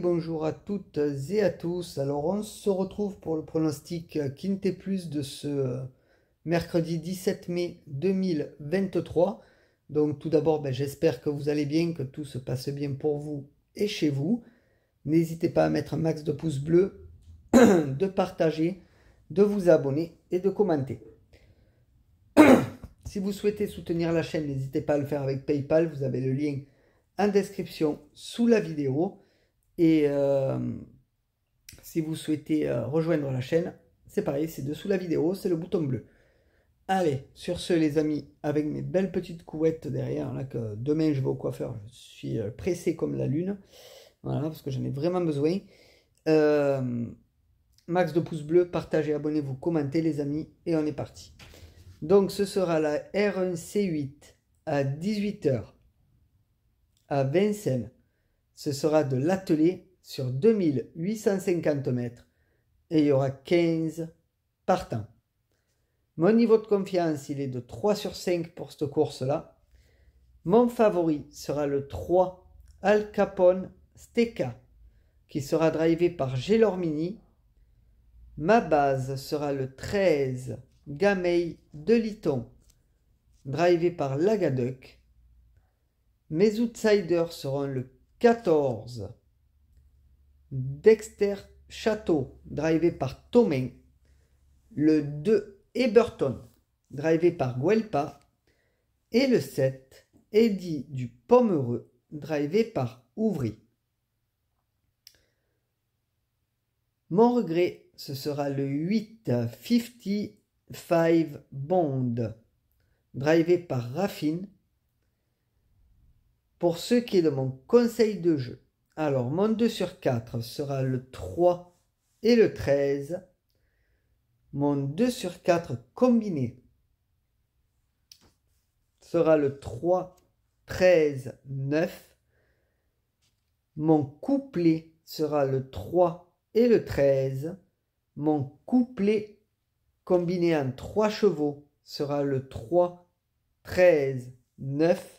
Bonjour à toutes et à tous. Alors on se retrouve pour le pronostic Quinté Plus de ce euh, mercredi 17 mai 2023. Donc tout d'abord, ben, j'espère que vous allez bien, que tout se passe bien pour vous et chez vous. N'hésitez pas à mettre un max de pouces bleus, de partager, de vous abonner et de commenter. si vous souhaitez soutenir la chaîne, n'hésitez pas à le faire avec PayPal. Vous avez le lien en description sous la vidéo. Et euh, si vous souhaitez euh, rejoindre la chaîne, c'est pareil, c'est dessous la vidéo, c'est le bouton bleu. Allez, sur ce les amis, avec mes belles petites couettes derrière, là que demain je vais au coiffeur, je suis euh, pressé comme la lune, voilà, parce que j'en ai vraiment besoin. max de pouces bleus, partagez, abonnez-vous, commentez les amis, et on est parti. Donc ce sera la R1C8 à 18h à Vincennes ce sera de l'atelier sur 2850 mètres et il y aura 15 partants. Mon niveau de confiance, il est de 3 sur 5 pour cette course-là. Mon favori sera le 3 Al Capone Steka qui sera drivé par Gelormini. Ma base sera le 13 Gamay de Liton drivé par l'agaduc Mes outsiders seront le 14. Dexter Château, drivé par thomas Le 2, Eberton, drivé par Guelpa. Et le 7, Eddie du Pomereux, drivé par Ouvry. Mon regret, ce sera le 8, 55 Bond, drivé par Raffine pour ce qui est de mon conseil de jeu, alors mon 2 sur 4 sera le 3 et le 13. Mon 2 sur 4 combiné sera le 3, 13, 9. Mon couplet sera le 3 et le 13. Mon couplet combiné en 3 chevaux sera le 3, 13, 9.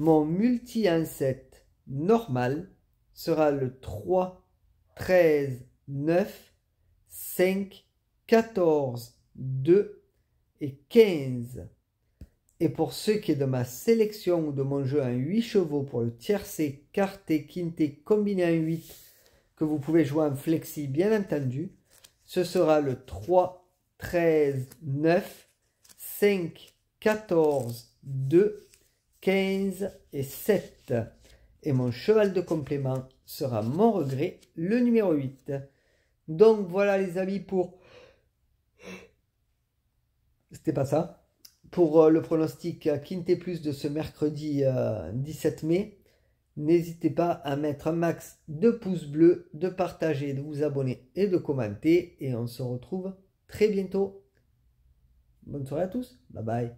Mon multi inset normal sera le 3, 13, 9, 5, 14, 2 et 15. Et pour ce qui est de ma sélection ou de mon jeu en 8 chevaux pour le tiercé, quarté, quinté, combiné en 8, que vous pouvez jouer en flexi bien entendu, ce sera le 3, 13, 9, 5, 14, 2 et 15. 15 et 7. Et mon cheval de complément sera mon regret, le numéro 8. Donc voilà les amis pour... C'était pas ça. Pour euh, le pronostic quinté Plus de ce mercredi 17 euh, mai. N'hésitez pas à mettre un max de pouces bleus, de partager, de vous abonner et de commenter. Et on se retrouve très bientôt. Bonne soirée à tous. Bye bye.